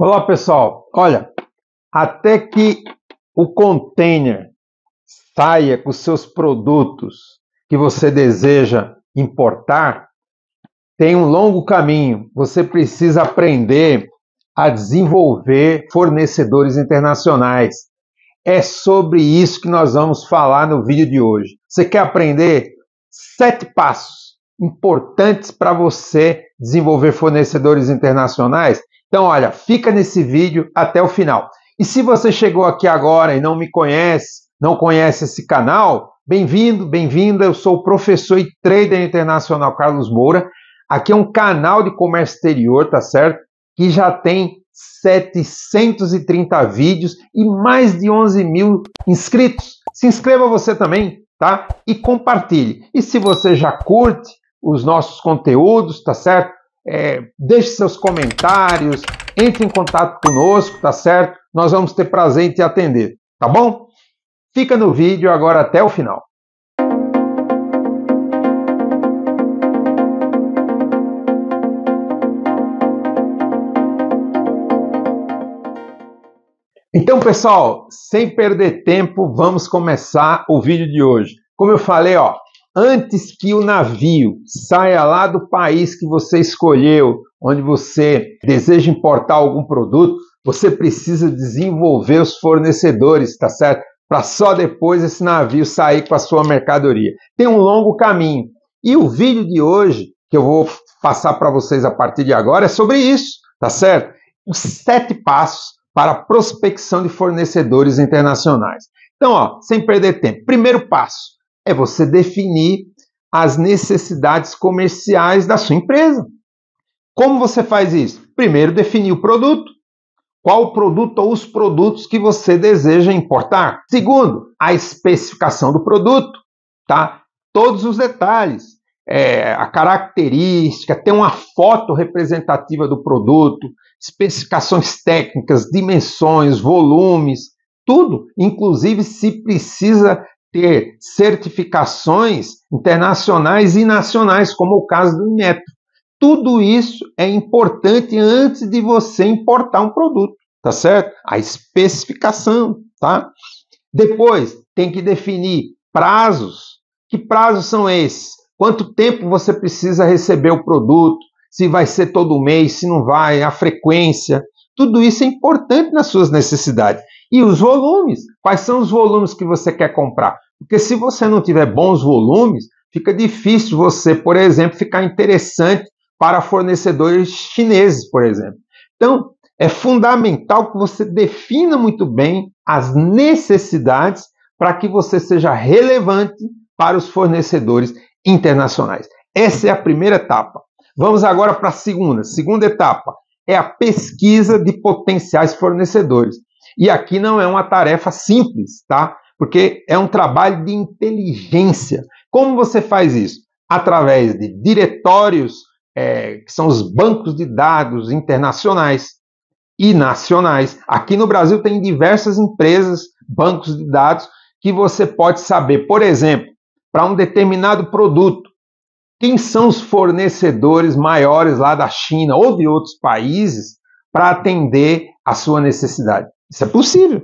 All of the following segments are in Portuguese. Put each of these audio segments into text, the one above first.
Olá pessoal, olha, até que o container saia com seus produtos que você deseja importar, tem um longo caminho. Você precisa aprender a desenvolver fornecedores internacionais. É sobre isso que nós vamos falar no vídeo de hoje. Você quer aprender sete passos importantes para você desenvolver fornecedores internacionais? Então, olha, fica nesse vídeo até o final. E se você chegou aqui agora e não me conhece, não conhece esse canal, bem-vindo, bem-vinda. Eu sou o professor e trader internacional Carlos Moura. Aqui é um canal de comércio exterior, tá certo? Que já tem 730 vídeos e mais de 11 mil inscritos. Se inscreva você também, tá? E compartilhe. E se você já curte os nossos conteúdos, tá certo? é, deixe seus comentários, entre em contato conosco, tá certo? Nós vamos ter prazer em te atender, tá bom? Fica no vídeo agora até o final. Então, pessoal, sem perder tempo, vamos começar o vídeo de hoje. Como eu falei, ó, antes que o navio saia lá do país que você escolheu, onde você deseja importar algum produto, você precisa desenvolver os fornecedores, tá certo? Para só depois esse navio sair com a sua mercadoria. Tem um longo caminho. E o vídeo de hoje, que eu vou passar para vocês a partir de agora, é sobre isso, tá certo? Os sete passos para a prospecção de fornecedores internacionais. Então, ó, sem perder tempo. Primeiro passo: é você definir as necessidades comerciais da sua empresa. Como você faz isso? Primeiro, definir o produto. Qual o produto ou os produtos que você deseja importar? Segundo, a especificação do produto, tá? Todos os detalhes, é, a característica, ter uma foto representativa do produto, especificações técnicas, dimensões, volumes, tudo. Inclusive, se precisa ter certificações internacionais e nacionais, como o caso do Inmetro. Tudo isso é importante antes de você importar um produto, tá certo? A especificação, tá? Depois, tem que definir prazos. Que prazos são esses? Quanto tempo você precisa receber o produto? Se vai ser todo mês, se não vai, a frequência. Tudo isso é importante nas suas necessidades. E os volumes. Quais são os volumes que você quer comprar? Porque se você não tiver bons volumes, fica difícil você, por exemplo, ficar interessante para fornecedores chineses, por exemplo. Então, é fundamental que você defina muito bem as necessidades para que você seja relevante para os fornecedores internacionais. Essa é a primeira etapa. Vamos agora para a segunda. Segunda etapa é a pesquisa de potenciais fornecedores. E aqui não é uma tarefa simples, tá? Porque é um trabalho de inteligência. Como você faz isso? Através de diretórios, é, que são os bancos de dados internacionais e nacionais. Aqui no Brasil tem diversas empresas, bancos de dados, que você pode saber, por exemplo, para um determinado produto, quem são os fornecedores maiores lá da China ou de outros países para atender a sua necessidade. Isso é possível.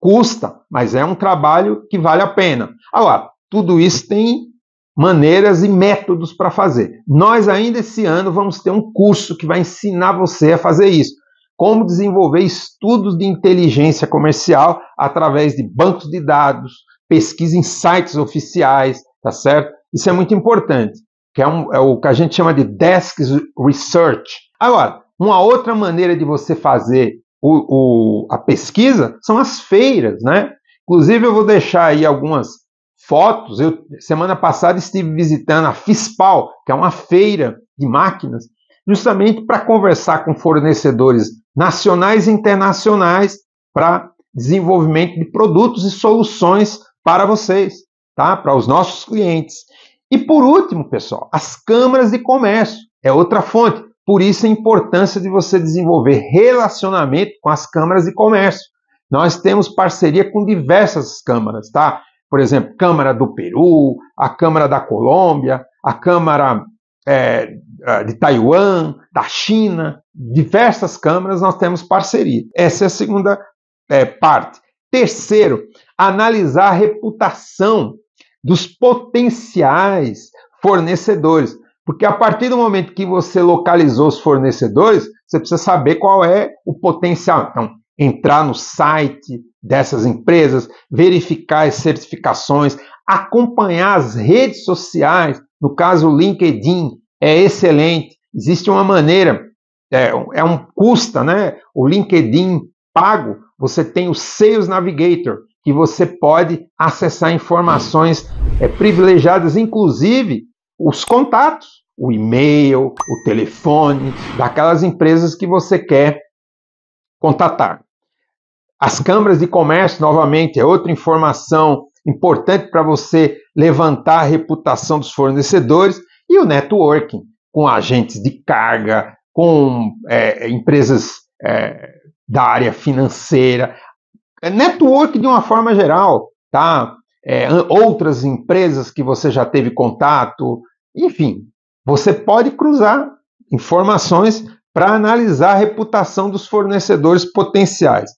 Custa, mas é um trabalho que vale a pena. Agora, tudo isso tem maneiras e métodos para fazer. Nós ainda esse ano vamos ter um curso que vai ensinar você a fazer isso. Como desenvolver estudos de inteligência comercial através de bancos de dados, pesquisa em sites oficiais, tá certo? Isso é muito importante, que é, um, é o que a gente chama de desk research. Agora, uma outra maneira de você fazer o, o, a pesquisa são as feiras, né? Inclusive, eu vou deixar aí algumas fotos. Eu, semana passada, estive visitando a FISPAL, que é uma feira de máquinas, justamente para conversar com fornecedores nacionais e internacionais para desenvolvimento de produtos e soluções para vocês, tá? Para os nossos clientes. E por último, pessoal, as câmaras de comércio é outra fonte. Por isso a importância de você desenvolver relacionamento com as câmaras de comércio. Nós temos parceria com diversas câmaras, tá? Por exemplo, Câmara do Peru, a Câmara da Colômbia, a Câmara é, é de Taiwan, da China, diversas câmaras nós temos parceria. Essa é a segunda é, parte. Terceiro, analisar a reputação dos potenciais fornecedores. Porque a partir do momento que você localizou os fornecedores, você precisa saber qual é o potencial. Então, entrar no site dessas empresas, verificar as certificações, acompanhar as redes sociais. No caso, o LinkedIn é excelente. Existe uma maneira, é, é um custa, né? O LinkedIn pago, você tem o Sales Navigator, que você pode acessar informações é, privilegiadas, inclusive os contatos o e-mail, o telefone daquelas empresas que você quer contatar. As câmaras de comércio, novamente, é outra informação importante para você levantar a reputação dos fornecedores e o networking com agentes de carga, com é, empresas é, da área financeira, é, network de uma forma geral, tá? É, outras empresas que você já teve contato, enfim, você pode cruzar informações para analisar a reputação dos fornecedores potenciais.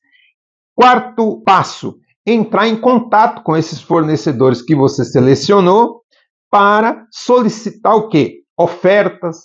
Quarto passo: entrar em contato com esses fornecedores que você selecionou para solicitar o quê? Ofertas,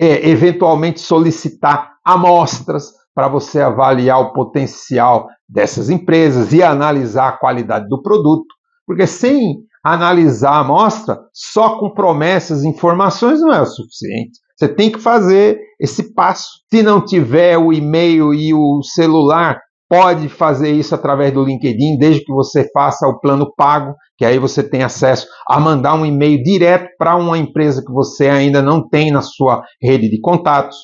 é, eventualmente solicitar amostras para você avaliar o potencial dessas empresas e analisar a qualidade do produto, porque sem analisar a amostra só com promessas e informações não é o suficiente. Você tem que fazer esse passo. Se não tiver o e-mail e o celular, pode fazer isso através do LinkedIn, desde que você faça o plano pago, que aí você tem acesso a mandar um e-mail direto para uma empresa que você ainda não tem na sua rede de contatos.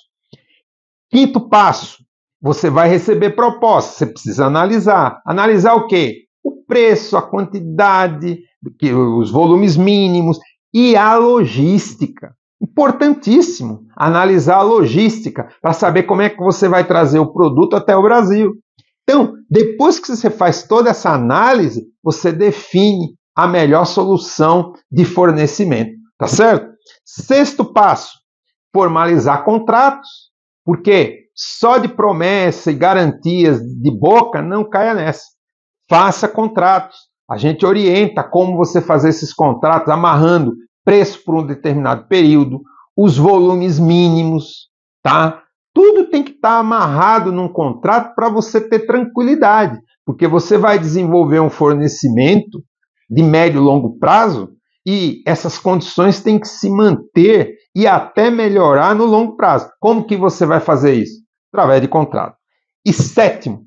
Quinto passo, você vai receber propostas, você precisa analisar. Analisar o quê? O preço, a quantidade, que, os volumes mínimos e a logística. Importantíssimo analisar a logística para saber como é que você vai trazer o produto até o Brasil. Então, depois que você faz toda essa análise, você define a melhor solução de fornecimento, tá certo? Sexto passo: formalizar contratos, porque só de promessa e garantias de boca não caia nessa. Faça contratos, a gente orienta como você fazer esses contratos, amarrando preço por um determinado período, os volumes mínimos, tá? Tudo tem que estar tá amarrado num contrato para você ter tranquilidade, porque você vai desenvolver um fornecimento de médio e longo prazo e essas condições têm que se manter e até melhorar no longo prazo. Como que você vai fazer isso? Através de contrato. E sétimo,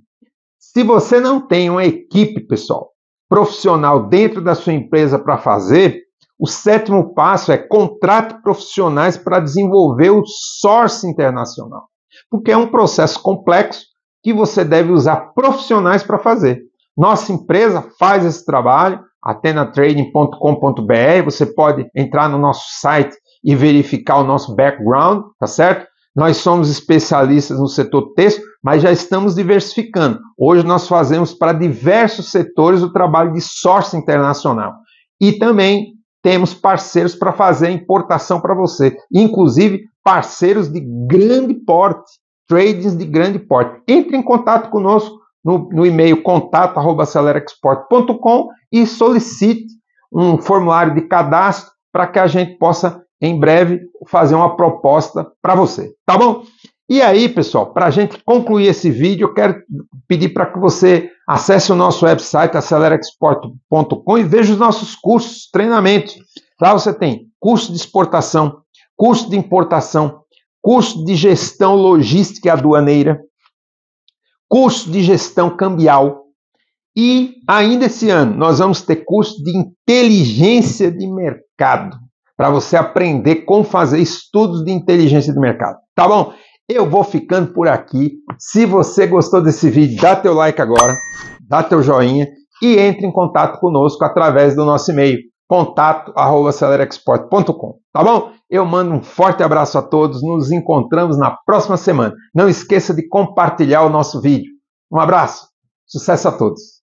se você não tem uma equipe, pessoal, profissional dentro da sua empresa para fazer, o sétimo passo é contrate profissionais para desenvolver o source internacional, porque é um processo complexo que você deve usar profissionais para fazer. Nossa empresa faz esse trabalho, atenatrading.com.br, você pode entrar no nosso site e verificar o nosso background, tá certo? Nós somos especialistas no setor texto, mas já estamos diversificando. Hoje nós fazemos para diversos setores o trabalho de sourcing internacional. E também temos parceiros para fazer a importação para você, inclusive parceiros de grande porte, tradings de grande porte. Entre em contato conosco no, no e-mail contato@celerexport.com e solicite um formulário de cadastro para que a gente possa em breve fazer uma proposta para você, tá bom? E aí, pessoal, para a gente concluir esse vídeo, eu quero pedir para que você acesse o nosso website acelerexport.com e veja os nossos cursos, treinamentos. Lá tá? você tem curso de exportação, curso de importação, curso de gestão logística aduaneira, curso de gestão cambial. E ainda esse ano nós vamos ter curso de inteligência de mercado para você aprender como fazer estudos de inteligência de mercado. Tá bom? Eu vou ficando por aqui. Se você gostou desse vídeo, dá teu like agora, dá teu joinha e entre em contato conosco através do nosso e-mail contato@celerexport.com, tá bom? Eu mando um forte abraço a todos, nos encontramos na próxima semana. Não esqueça de compartilhar o nosso vídeo. Um abraço, sucesso a todos.